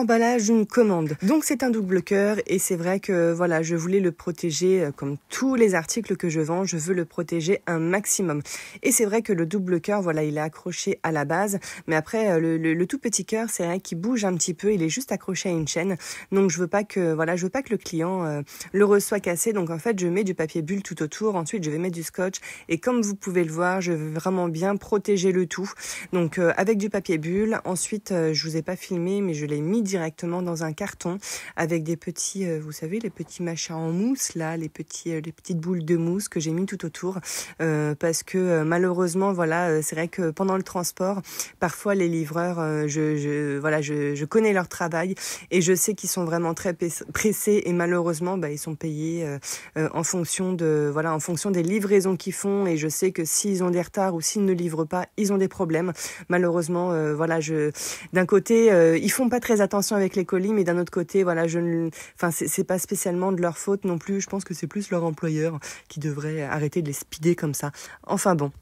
emballage d'une commande. Donc c'est un double cœur et c'est vrai que voilà, je voulais le protéger euh, comme tous les articles que je vends, je veux le protéger un maximum. Et c'est vrai que le double cœur, voilà, il est accroché à la base, mais après euh, le, tout petit cœur, c'est vrai qu'il bouge un petit peu, il est juste accroché à une chaîne. Donc je veux pas que voilà, je veux pas que le client euh, le reçoit cassé. Donc en fait, je mets du papier bulle tout autour, ensuite je vais mettre du scotch et comme vous pouvez le voir, je veux vraiment bien protéger le tout. Donc avec du papier bulle, ensuite je vous ai pas filmé mais je l'ai mis directement dans un carton avec des petits, euh, vous savez, les petits machins en mousse, là, les, petits, euh, les petites boules de mousse que j'ai mis tout autour. Euh, parce que malheureusement, voilà, c'est vrai que pendant le transport, parfois les livreurs, je, voilà, je, connais leur travail et je sais qu'ils sont vraiment très pressés et malheureusement, bah, ils sont payés en, fonction de, voilà, en fonction des livraisons qu'ils font et je sais que s'ils ont des retards ou s'ils ne livrent pas, ils ont des problèmes. Malheureusement, voilà, je d'un côté, ils font pas très attention avec les colis, mais d'un autre côté, voilà, je ne, enfin, c'est pas spécialement de leur faute non plus. Je pense que c'est plus leur employeur qui devrait arrêter de les spider comme ça. Enfin bon,